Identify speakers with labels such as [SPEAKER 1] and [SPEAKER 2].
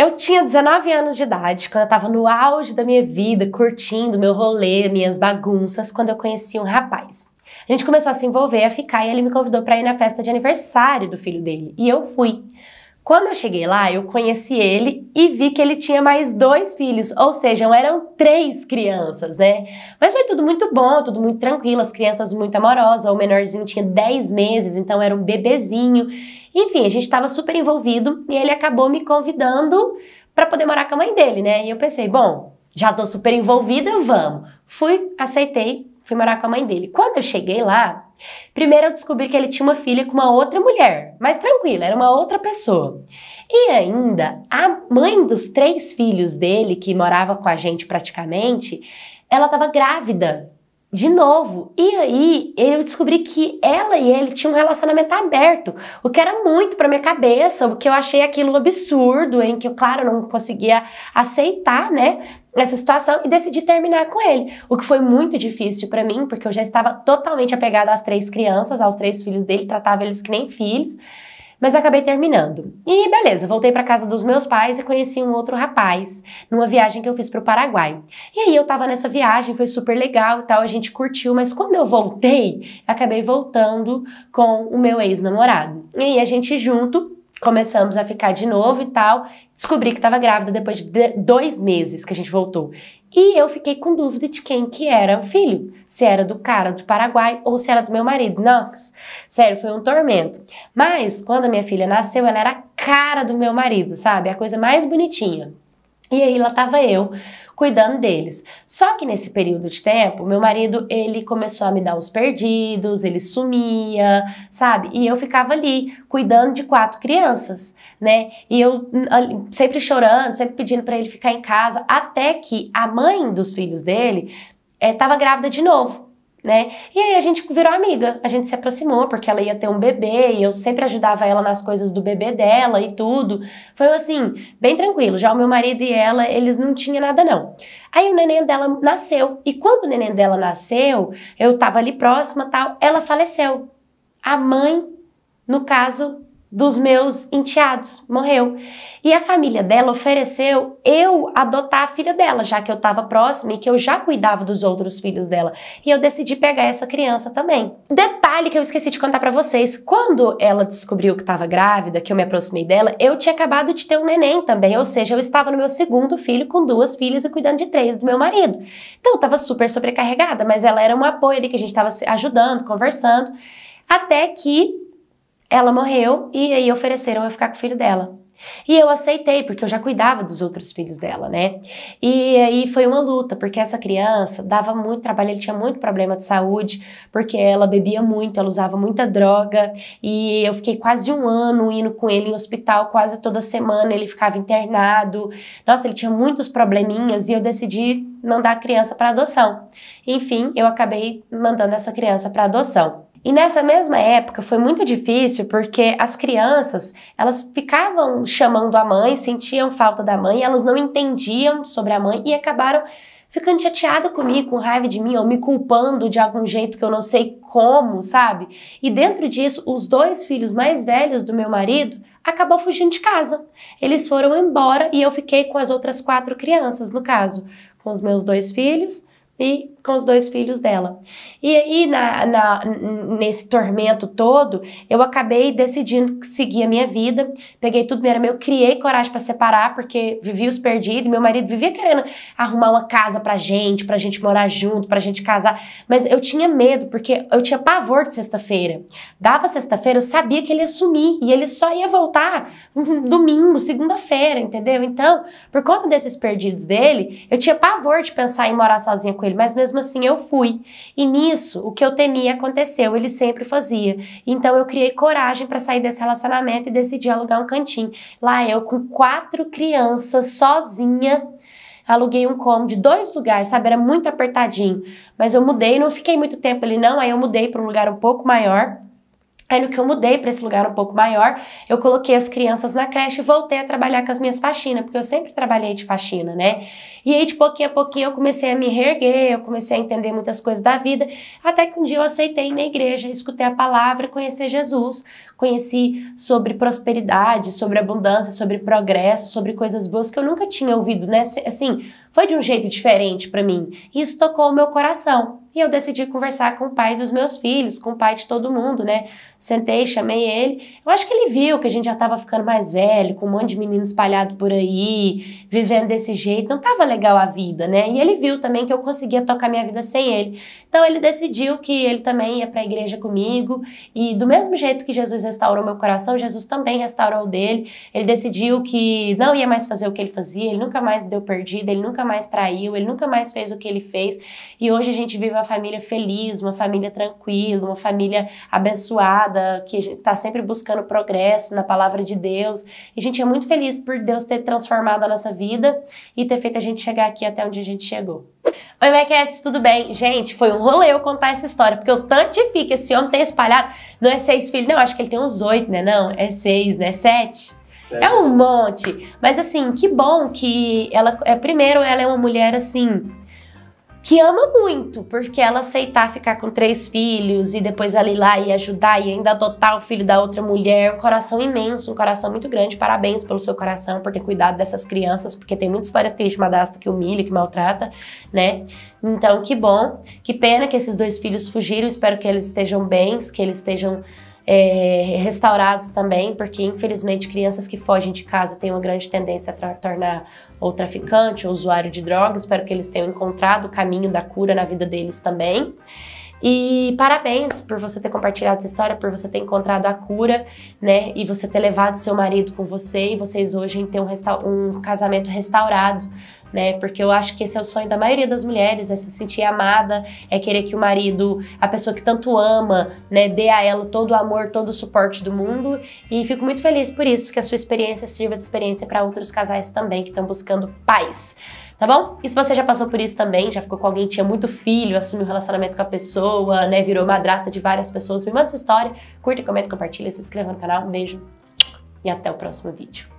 [SPEAKER 1] Eu tinha 19 anos de idade, quando eu tava no auge da minha vida, curtindo meu rolê, minhas bagunças, quando eu conheci um rapaz. A gente começou a se envolver, a ficar, e ele me convidou para ir na festa de aniversário do filho dele. E eu fui. Quando eu cheguei lá, eu conheci ele e vi que ele tinha mais dois filhos, ou seja, eram três crianças, né? Mas foi tudo muito bom, tudo muito tranquilo, as crianças muito amorosas, o menorzinho tinha 10 meses, então era um bebezinho. Enfim, a gente estava super envolvido e ele acabou me convidando para poder morar com a mãe dele, né? E eu pensei, bom, já tô super envolvida, vamos. Fui, aceitei, fui morar com a mãe dele. Quando eu cheguei lá, primeiro eu descobri que ele tinha uma filha com uma outra mulher, mas tranquila, era uma outra pessoa. E ainda, a mãe dos três filhos dele, que morava com a gente praticamente, ela estava grávida de novo. E aí eu descobri que ela e ele tinham um relacionamento aberto, o que era muito para minha cabeça, o que eu achei aquilo absurdo, em que eu, claro, não conseguia aceitar, né? Essa situação e decidi terminar com ele, o que foi muito difícil para mim, porque eu já estava totalmente apegada às três crianças, aos três filhos dele, tratava eles que nem filhos mas acabei terminando. E beleza, voltei para casa dos meus pais e conheci um outro rapaz numa viagem que eu fiz pro Paraguai. E aí eu tava nessa viagem, foi super legal e tal, a gente curtiu, mas quando eu voltei, acabei voltando com o meu ex-namorado. E aí a gente junto começamos a ficar de novo e tal. Descobri que estava grávida depois de dois meses que a gente voltou. E eu fiquei com dúvida de quem que era o filho, se era do cara do Paraguai ou se era do meu marido. Nossa, sério, foi um tormento. Mas quando a minha filha nasceu, ela era a cara do meu marido, sabe? A coisa mais bonitinha. E aí lá estava eu cuidando deles. Só que nesse período de tempo, meu marido, ele começou a me dar uns perdidos, ele sumia, sabe? E eu ficava ali cuidando de quatro crianças, né? E eu sempre chorando, sempre pedindo para ele ficar em casa, até que a mãe dos filhos dele estava eh, é, grávida de novo né? E aí a gente virou amiga, a gente se aproximou, porque ela ia ter um bebê e eu sempre ajudava ela nas coisas do bebê dela e tudo. Foi assim, bem tranquilo. Já o meu marido e ela, eles não tinham nada não. Aí o neném dela nasceu. E quando o neném dela nasceu, eu tava ali próxima, tal, ela faleceu. A mãe, no caso, dos meus enteados, morreu. E a família dela ofereceu eu adotar a filha dela, já que eu estava próxima e que eu já cuidava dos outros filhos dela. E eu decidi pegar essa criança também. Detalhe que eu esqueci de contar para vocês, quando ela descobriu que estava grávida, que eu me aproximei dela, eu tinha acabado de ter um neném também, ou seja, eu estava no meu segundo filho com duas filhas e cuidando de três do meu marido. Então eu estava super sobrecarregada, mas ela era um apoio ali que a gente estava ajudando, conversando, até que ela morreu e aí ofereceram eu ficar com o filho dela. E eu aceitei, porque eu já cuidava dos outros filhos dela, né? E aí foi uma luta, porque essa criança dava muito trabalho, ele tinha muito problema de saúde, porque ela bebia muito, ela usava muita droga, e eu fiquei quase um ano indo com ele em hospital, quase toda semana ele ficava internado. Nossa, ele tinha muitos probleminhas e eu decidi mandar a criança para adoção. Enfim, eu acabei mandando essa criança para adoção. E nessa mesma época foi muito difícil porque as crianças, elas ficavam chamando a mãe, sentiam falta da mãe, elas não entendiam sobre a mãe e acabaram ficando chateada comigo, com raiva de mim, ou me culpando de algum jeito que eu não sei como, sabe? E dentro disso, os dois filhos mais velhos do meu marido acabou fugindo de casa. Eles foram embora e eu fiquei com as outras quatro crianças, no caso, com os meus dois filhos, e com os dois filhos dela. E aí, na, na, nesse tormento todo, eu acabei decidindo seguir a minha vida, peguei tudo, meu, criei coragem para separar, porque vivi os perdidos, meu marido vivia querendo arrumar uma casa pra gente, pra gente morar junto, pra gente casar, mas eu tinha medo, porque eu tinha pavor de sexta-feira. Dava sexta-feira, eu sabia que ele ia sumir, e ele só ia voltar domingo, segunda-feira, entendeu? Então, por conta desses perdidos dele, eu tinha pavor de pensar em morar sozinha com ele ele, mas mesmo assim eu fui. E nisso, o que eu temia aconteceu, ele sempre fazia. Então eu criei coragem para sair desse relacionamento e decidi alugar um cantinho. Lá eu, com quatro crianças, sozinha, aluguei um cômodo de dois lugares, sabe? Era muito apertadinho. Mas eu mudei, não fiquei muito tempo ali, não. Aí eu mudei para um lugar um pouco maior Aí no que eu mudei para esse lugar um pouco maior, eu coloquei as crianças na creche e voltei a trabalhar com as minhas faxinas, porque eu sempre trabalhei de faxina, né? E aí de pouquinho a pouquinho eu comecei a me reerguer, eu comecei a entender muitas coisas da vida, até que um dia eu aceitei na igreja, escutei a palavra, conheci Jesus, conheci sobre prosperidade, sobre abundância, sobre progresso, sobre coisas boas que eu nunca tinha ouvido, né? Assim, foi de um jeito diferente para mim. Isso tocou o meu coração. E eu decidi conversar com o pai dos meus filhos, com o pai de todo mundo, né? Sentei, chamei ele. Eu acho que ele viu que a gente já tava ficando mais velho, com um monte de menino espalhado por aí, vivendo desse jeito. Não tava legal a vida, né? E ele viu também que eu conseguia tocar minha vida sem ele. Então ele decidiu que ele também ia para a igreja comigo. E do mesmo jeito que Jesus restaurou meu coração, Jesus também restaurou o dele. Ele decidiu que não ia mais fazer o que ele fazia, ele nunca mais deu perdida, ele nunca mais traiu, ele nunca mais fez o que ele fez. E hoje a gente vive uma família feliz, uma família tranquila, uma família abençoada, que está sempre buscando progresso na palavra de Deus. E a gente é muito feliz por Deus ter transformado a nossa vida e ter feito a gente chegar aqui até onde a gente chegou. Oi, Maquettes, tudo bem? Gente, foi um rolê eu contar essa história, porque o tanto de fica esse homem tem espalhado. Não é seis filhos, não, acho que ele tem uns oito, né? Não, é seis, né? Sete. É um monte. Mas assim, que bom que ela. É, primeiro, ela é uma mulher assim que ama muito, porque ela aceitar ficar com três filhos e depois ela ir lá e ajudar e ainda adotar o filho da outra mulher, um coração imenso, um coração muito grande. Parabéns pelo seu coração por ter cuidado dessas crianças, porque tem muita história triste madrasta que humilha, que maltrata, né? Então, que bom. Que pena que esses dois filhos fugiram. Espero que eles estejam bem, que eles estejam é, restaurados também, porque infelizmente crianças que fogem de casa têm uma grande tendência a tornar ou traficante ou usuário de drogas. Espero que eles tenham encontrado o caminho da cura na vida deles também. E parabéns por você ter compartilhado essa história, por você ter encontrado a cura, né? E você ter levado seu marido com você e vocês hoje em ter um, um casamento restaurado, né? Porque eu acho que esse é o sonho da maioria das mulheres, é se sentir amada, é querer que o marido, a pessoa que tanto ama, né, dê a ela todo o amor, todo o suporte do mundo. E fico muito feliz por isso que a sua experiência sirva de experiência para outros casais também que estão buscando paz. Tá bom? E se você já passou por isso também, já ficou com alguém que tinha muito filho, assumiu um relacionamento com a pessoa, né? Virou madrasta de várias pessoas, me manda sua história, curta, comenta, compartilha, se inscreva no canal. Um beijo e até o próximo vídeo.